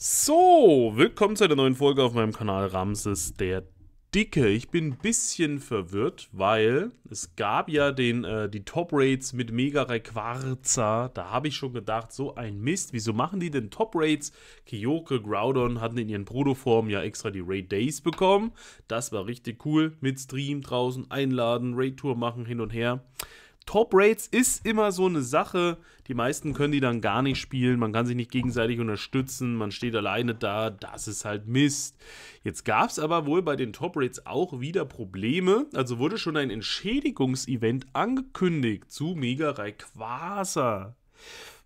So, willkommen zu einer neuen Folge auf meinem Kanal Ramses der Dicke. Ich bin ein bisschen verwirrt, weil es gab ja den, äh, die Top Rates mit Mega Rayquaza. Da habe ich schon gedacht, so ein Mist, wieso machen die denn Top Rates? Kyoke, Groudon hatten in ihren Protoformen ja extra die Raid Days bekommen. Das war richtig cool, mit Stream draußen einladen, Raid Tour machen, hin und her. Top Rates ist immer so eine Sache. Die meisten können die dann gar nicht spielen. Man kann sich nicht gegenseitig unterstützen. Man steht alleine da. Das ist halt Mist. Jetzt gab es aber wohl bei den Top Rates auch wieder Probleme. Also wurde schon ein Entschädigungsevent angekündigt zu Mega Rayquaza.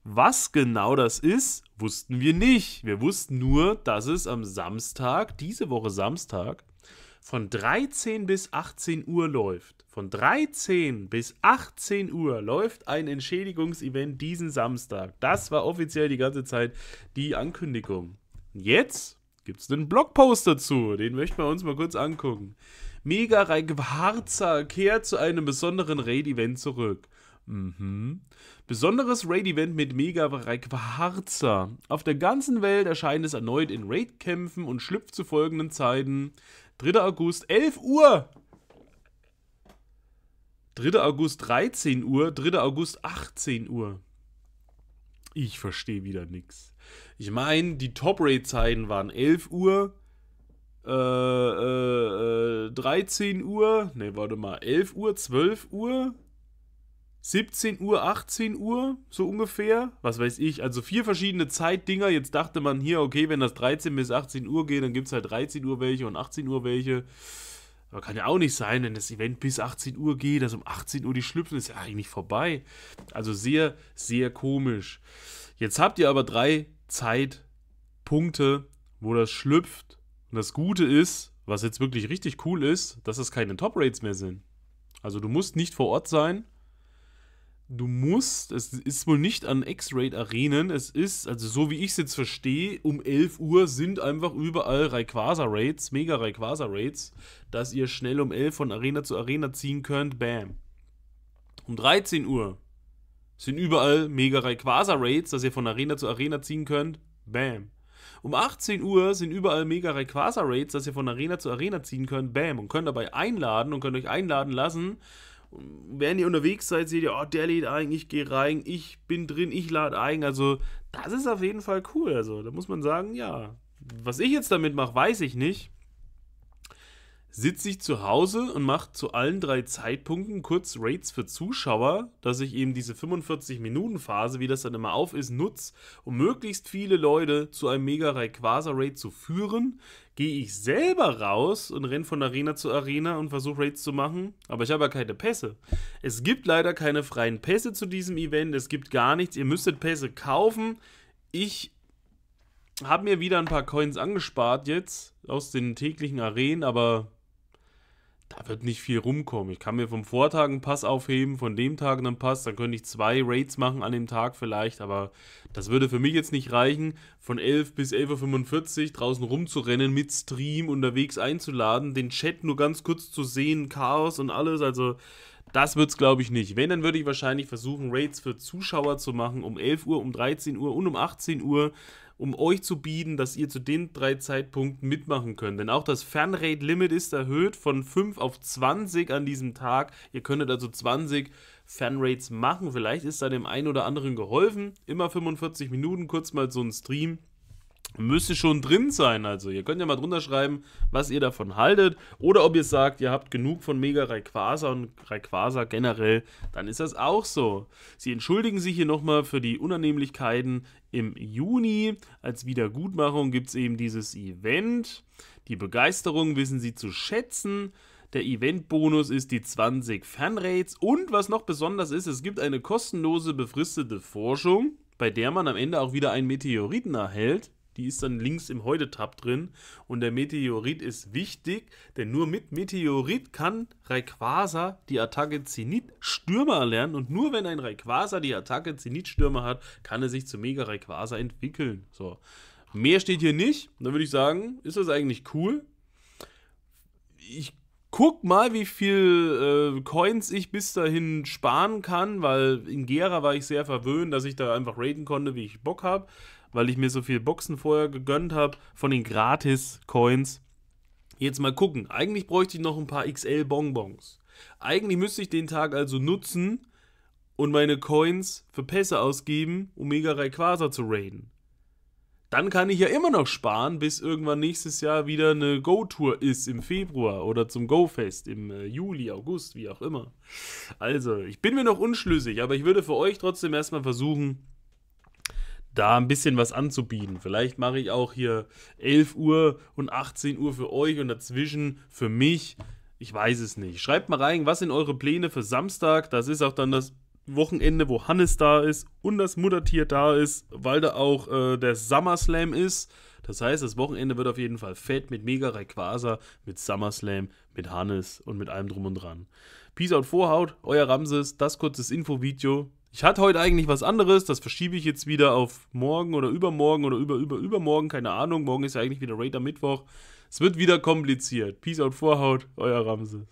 Was genau das ist, wussten wir nicht. Wir wussten nur, dass es am Samstag, diese Woche Samstag, von 13 bis 18 Uhr läuft. Von 13 bis 18 Uhr läuft ein Entschädigungsevent diesen Samstag. Das war offiziell die ganze Zeit die Ankündigung. Jetzt gibt es einen Blogpost dazu. Den möchten wir uns mal kurz angucken. Mega Harzer kehrt zu einem besonderen Raid-Event zurück. Mhm. Besonderes Raid-Event mit Mega Harzer. Auf der ganzen Welt erscheint es erneut in Raid-Kämpfen und schlüpft zu folgenden Zeiten 3. August, 11 Uhr. 3. August, 13 Uhr. 3. August, 18 Uhr. Ich verstehe wieder nichts. Ich meine, die Top-Rate-Zeiten waren 11 Uhr, äh, äh, 13 äh, Uhr, ne, warte mal, 11 Uhr, 12 Uhr, 17 Uhr, 18 Uhr, so ungefähr. Was weiß ich, also vier verschiedene Zeitdinger. Jetzt dachte man hier, okay, wenn das 13 bis 18 Uhr geht, dann gibt es halt 13 Uhr welche und 18 Uhr welche. Aber kann ja auch nicht sein, wenn das Event bis 18 Uhr geht, dass um 18 Uhr die schlüpfen, ist ja eigentlich vorbei. Also sehr, sehr komisch. Jetzt habt ihr aber drei Zeitpunkte, wo das schlüpft. Und das Gute ist, was jetzt wirklich richtig cool ist, dass das keine Top-Rates mehr sind. Also du musst nicht vor Ort sein, du musst, es ist wohl nicht an X-Raid-Arenen, es ist, also so wie ich es jetzt verstehe, um 11 Uhr sind einfach überall Rayquaza-Raids, mega Rayquaza-Raids, dass ihr schnell um 11 von Arena zu Arena ziehen könnt, bam. Um 13 Uhr sind überall mega Rayquaza-Raids, dass ihr von Arena zu Arena ziehen könnt, bam. Um 18 Uhr sind überall mega Rayquaza-Raids, dass ihr von Arena zu Arena ziehen könnt, bam. Und könnt dabei einladen und könnt euch einladen lassen während ihr unterwegs seid, seht ihr, oh, der lädt ein, ich gehe rein, ich bin drin, ich lade ein. Also, das ist auf jeden Fall cool. Also, da muss man sagen, ja. Was ich jetzt damit mache, weiß ich nicht sitze ich zu Hause und mache zu allen drei Zeitpunkten kurz Rates für Zuschauer, dass ich eben diese 45-Minuten-Phase, wie das dann immer auf ist, nutze, um möglichst viele Leute zu einem mega rayquaza raid zu führen. Gehe ich selber raus und renne von Arena zu Arena und versuche Raids zu machen, aber ich habe ja keine Pässe. Es gibt leider keine freien Pässe zu diesem Event, es gibt gar nichts, ihr müsstet Pässe kaufen. Ich habe mir wieder ein paar Coins angespart jetzt aus den täglichen Arenen, aber da wird nicht viel rumkommen. Ich kann mir vom Vortag einen Pass aufheben, von dem Tag einen Pass, dann könnte ich zwei Raids machen an dem Tag vielleicht, aber das würde für mich jetzt nicht reichen, von 11 bis 11.45 Uhr draußen rumzurennen, mit Stream unterwegs einzuladen, den Chat nur ganz kurz zu sehen, Chaos und alles, also das wird es glaube ich nicht. Wenn, dann würde ich wahrscheinlich versuchen, Raids für Zuschauer zu machen, um 11 Uhr, um 13 Uhr und um 18 Uhr, um euch zu bieten, dass ihr zu den drei Zeitpunkten mitmachen könnt. Denn auch das Fanrate-Limit ist erhöht von 5 auf 20 an diesem Tag. Ihr könntet also 20 Fanrates machen. Vielleicht ist da dem einen oder anderen geholfen. Immer 45 Minuten, kurz mal so ein Stream. Müsste schon drin sein, also. Ihr könnt ja mal drunter schreiben, was ihr davon haltet. Oder ob ihr sagt, ihr habt genug von Mega Rayquaza und Rayquaza generell, dann ist das auch so. Sie entschuldigen sich hier nochmal für die Unannehmlichkeiten im Juni. Als Wiedergutmachung gibt es eben dieses Event. Die Begeisterung wissen sie zu schätzen. Der Eventbonus ist die 20 Fanrates. Und was noch besonders ist, es gibt eine kostenlose befristete Forschung, bei der man am Ende auch wieder einen Meteoriten erhält. Die ist dann links im Heute-Tab drin. Und der Meteorit ist wichtig, denn nur mit Meteorit kann Rayquaza die Attacke Zenit-Stürmer erlernen. Und nur wenn ein Rayquaza die Attacke Zenit-Stürmer hat, kann er sich zu Mega Rayquaza entwickeln. So. Mehr steht hier nicht. Da würde ich sagen, ist das eigentlich cool? Ich guck mal, wie viel äh, Coins ich bis dahin sparen kann, weil in Gera war ich sehr verwöhnt, dass ich da einfach raiden konnte, wie ich Bock habe, weil ich mir so viel Boxen vorher gegönnt habe von den Gratis-Coins. Jetzt mal gucken. Eigentlich bräuchte ich noch ein paar XL-Bonbons. Eigentlich müsste ich den Tag also nutzen und meine Coins für Pässe ausgeben, um Mega Rayquaza zu raiden dann kann ich ja immer noch sparen, bis irgendwann nächstes Jahr wieder eine Go-Tour ist im Februar oder zum Go-Fest im äh, Juli, August, wie auch immer. Also, ich bin mir noch unschlüssig, aber ich würde für euch trotzdem erstmal versuchen, da ein bisschen was anzubieten. Vielleicht mache ich auch hier 11 Uhr und 18 Uhr für euch und dazwischen für mich. Ich weiß es nicht. Schreibt mal rein, was sind eure Pläne für Samstag? Das ist auch dann das Wochenende, wo Hannes da ist und das Muttertier da ist, weil da auch äh, der SummerSlam ist. Das heißt, das Wochenende wird auf jeden Fall fett mit Mega Rayquaza, mit SummerSlam, mit Hannes und mit allem drum und dran. Peace out Vorhaut, euer Ramses, das kurzes Infovideo. Ich hatte heute eigentlich was anderes, das verschiebe ich jetzt wieder auf morgen oder übermorgen oder über, über, übermorgen, keine Ahnung. Morgen ist ja eigentlich wieder Raider Mittwoch. Es wird wieder kompliziert. Peace out Vorhaut, euer Ramses.